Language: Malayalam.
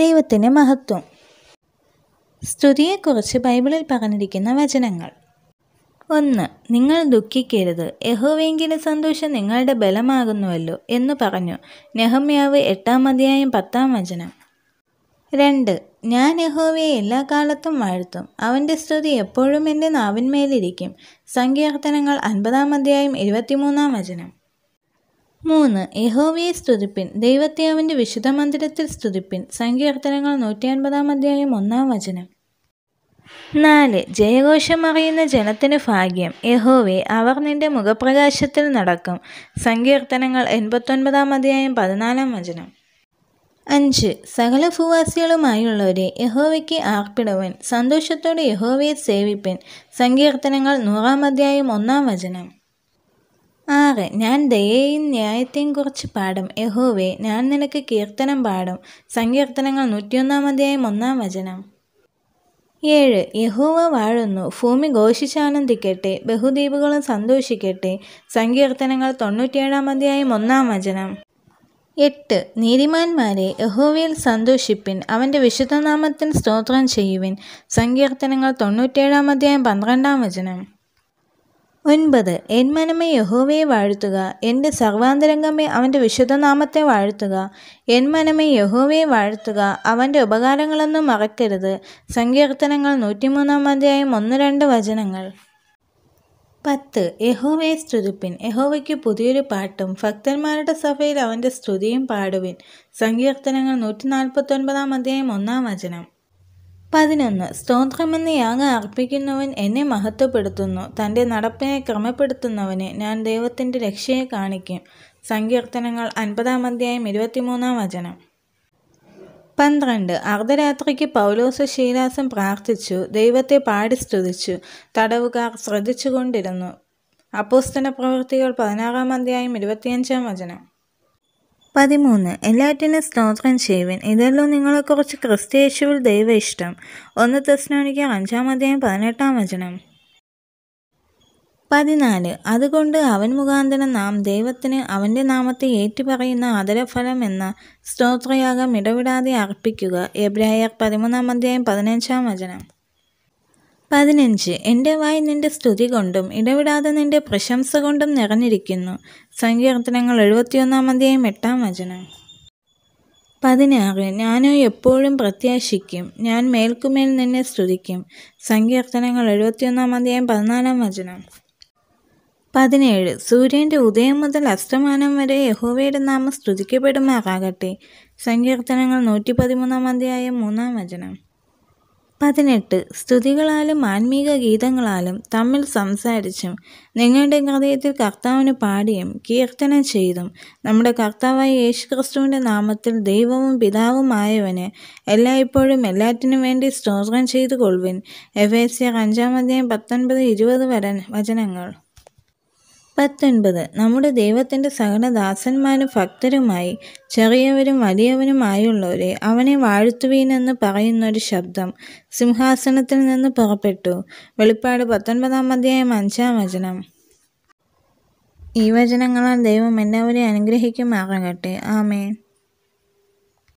ദൈവത്തിൻ്റെ മഹത്വം സ്തുതിയെക്കുറിച്ച് ബൈബിളിൽ പറഞ്ഞിരിക്കുന്ന വചനങ്ങൾ ഒന്ന് നിങ്ങൾ ദുഃഖിക്കരുത് യഹോവെങ്കിലെ സന്തോഷം നിങ്ങളുടെ ബലമാകുന്നുവല്ലോ എന്ന് പറഞ്ഞു നെഹമ്യാവ് എട്ടാം അധ്യായം പത്താം വചനം രണ്ട് ഞാൻ യഹോവയെ എല്ലാ കാലത്തും വാഴ്ത്തും അവൻ്റെ സ്തുതി എപ്പോഴും എൻ്റെ നാവിന്മേലിരിക്കും സങ്കീർത്തനങ്ങൾ അൻപതാം അധ്യായം ഇരുപത്തിമൂന്നാം വചനം മൂന്ന് യഹോവയെ സ്തുതിപ്പിൻ ദൈവത്തെ അവൻ്റെ വിശുദ്ധ മന്ദിരത്തിൽ സ്തുതിപ്പിൻ സങ്കീർത്തനങ്ങൾ നൂറ്റി അൻപതാം അധ്യായം ഒന്നാം വചനം നാല് ജയഘോഷം അറിയുന്ന ജനത്തിന് ഭാഗ്യം യഹോവെ അവർ നിന്റെ മുഖപ്രകാശത്തിൽ നടക്കും സങ്കീർത്തനങ്ങൾ എൺപത്തൊൻപതാം അധ്യായം പതിനാലാം വചനം അഞ്ച് സകല ഭൂവാസികളുമായുള്ളവരെ യഹോവയ്ക്ക് ആർപ്പിടവൻ സന്തോഷത്തോടെ യഹോവയെ സേവിപ്പൻ സങ്കീർത്തനങ്ങൾ നൂറാം അധ്യായം ഒന്നാം വചനം ആറ് ഞാൻ ദയയെയും ന്യായത്തെയും കുറിച്ച് പാടും യഹോവേ ഞാൻ നിനക്ക് കീർത്തനം പാടും സങ്കീർത്തനങ്ങൾ നൂറ്റിയൊന്നാം അധ്യായം ഒന്നാം വചനം ഏഴ് യഹോവ വാഴുന്നു ഭൂമി ഘോഷിച്ചാനന്ദിക്കട്ടെ ബഹുദ്വീപുകളും സന്തോഷിക്കട്ടെ സങ്കീർത്തനങ്ങൾ തൊണ്ണൂറ്റിയേഴാം അധ്യായം ഒന്നാം വചനം എട്ട് നീതിമാന്മാരെ യഹോവയിൽ സന്തോഷിപ്പിൻ അവൻ്റെ വിശുദ്ധനാമത്തിന് സ്തോത്രം ചെയ്യുവിൻ സങ്കീർത്തനങ്ങൾ തൊണ്ണൂറ്റിയേഴാം അധ്യായം പന്ത്രണ്ടാം വചനം ഒൻപത് എൻ മനമേ യഹോവയെ വാഴ്ത്തുക എൻ്റെ സർവാന്തരംഗമേ അവൻ്റെ വിശുദ്ധനാമത്തെ വാഴ്ത്തുക എൻ മനമേ യഹോവയെ വാഴ്ത്തുക അവൻ്റെ ഉപകാരങ്ങളൊന്നും മറക്കരുത് സങ്കീർത്തനങ്ങൾ നൂറ്റിമൂന്നാം അധ്യായം ഒന്ന് രണ്ട് വചനങ്ങൾ പത്ത് യഹോവയെ സ്തുതിപ്പിൻ യഹോവയ്ക്ക് പുതിയൊരു പാട്ടും ഭക്തന്മാരുടെ സഭയിൽ അവൻ്റെ സ്തുതിയും പാടുവിൻ സങ്കീർത്തനങ്ങൾ നൂറ്റി നാൽപ്പത്തൊൻപതാം അധ്യായം ഒന്നാം വചനം പതിനൊന്ന് സ്തോത്രമെന്ന് യാഗം അർപ്പിക്കുന്നവൻ എന്നെ മഹത്വപ്പെടുത്തുന്നു തൻ്റെ നടപ്പിനെ ക്രമപ്പെടുത്തുന്നവനെ ഞാൻ ദൈവത്തിൻ്റെ രക്ഷയെ കാണിക്കും സങ്കീർത്തനങ്ങൾ അൻപതാം അധ്യായം ഇരുപത്തിമൂന്നാം വചനം പന്ത്രണ്ട് അർദ്ധരാത്രിക്ക് പൗലോസ് ശീലാസം പ്രാർത്ഥിച്ചു ദൈവത്തെ പാടി സ്തുതിച്ചു തടവുകാർ ശ്രദ്ധിച്ചുകൊണ്ടിരുന്നു അപ്പോസ്തന പ്രവൃത്തികൾ പതിനാറാം അധ്യായം ഇരുപത്തിയഞ്ചാം വചനം പതിമൂന്ന് എല്ലാറ്റിനും സ്തോത്രം ചെയ്യുവൻ ഇതെല്ലാം നിങ്ങളെക്കുറിച്ച് ക്രിസ്തയേശുവിൽ ദൈവ ഇഷ്ടം ഒന്ന് തസ്നോണിക്ക് അഞ്ചാം അധ്യായം പതിനെട്ടാം വചനം പതിനാല് അതുകൊണ്ട് അവൻ മുഖാന്തരം നാം ദൈവത്തിന് അവൻ്റെ നാമത്തെ ഏറ്റുപറയുന്ന ആദരഫലം എന്ന സ്തോത്രയാഗം ഇടവിടാതെ അർപ്പിക്കുക എബ്രായർ പതിമൂന്നാം അധ്യായം പതിനഞ്ചാം വചനം പതിനഞ്ച് എൻ്റെ വായി നിൻ്റെ സ്തുതി കൊണ്ടും ഇടവിടാതെ നിൻ്റെ പ്രശംസ കൊണ്ടും നിറഞ്ഞിരിക്കുന്നു സങ്കീർത്തനങ്ങൾ എഴുപത്തിയൊന്നാം അധ്യായം എട്ടാം വചനം പതിനാറ് ഞാനോ എപ്പോഴും പ്രത്യാശിക്കും ഞാൻ മേൽക്കുമേൽ നിന്നെ സ്തുതിക്കും സങ്കീർത്തനങ്ങൾ എഴുപത്തിയൊന്നാം അധ്യായം പതിനാലാം വചനം പതിനേഴ് സൂര്യൻ്റെ ഉദയം മുതൽ അസ്തമാനം വരെ യഹോവയുടെ നാമം സ്തുതിക്കപ്പെടുമാറാകട്ടെ സങ്കീർത്തനങ്ങൾ നൂറ്റി പതിമൂന്നാം അധ്യായം മൂന്നാം വചനം പതിനെട്ട് സ്തുതികളാലും ആത്മീക ഗീതങ്ങളാലും തമ്മിൽ സംസാരിച്ചും നിങ്ങളുടെ ഹൃദയത്തിൽ കർത്താവിന് പാടിയും കീർത്തനം ചെയ്തും നമ്മുടെ കർത്താവായ ക്രിസ്തുവിൻ്റെ നാമത്തിൽ ദൈവവും പിതാവുമായവന് എല്ലായ്പ്പോഴും എല്ലാറ്റിനും വേണ്ടി സ്തോത്രം ചെയ്തു കൊള്ളുവിൻ എഫ് എസ് ആർ അഞ്ചാം അധ്യായം പത്തൊൻപത് ഇരുപത് വരൻ വചനങ്ങൾ പത്തൊൻപത് നമ്മുടെ ദൈവത്തിൻ്റെ സകലദാസന്മാരും ഭക്തരുമായി ചെറിയവരും വലിയവനുമായുള്ളവരെ അവനെ വാഴ്ത്തുവീനെന്ന് പറയുന്നൊരു ശബ്ദം സിംഹാസനത്തിൽ നിന്ന് പുറപ്പെട്ടു വെളിപ്പാട് പത്തൊൻപതാം അധ്യായം അഞ്ചാം വചനം ഈ വചനങ്ങളാൽ ദൈവം എല്ലാവരെയും അനുഗ്രഹിക്കുമാറകട്ടെ ആമേ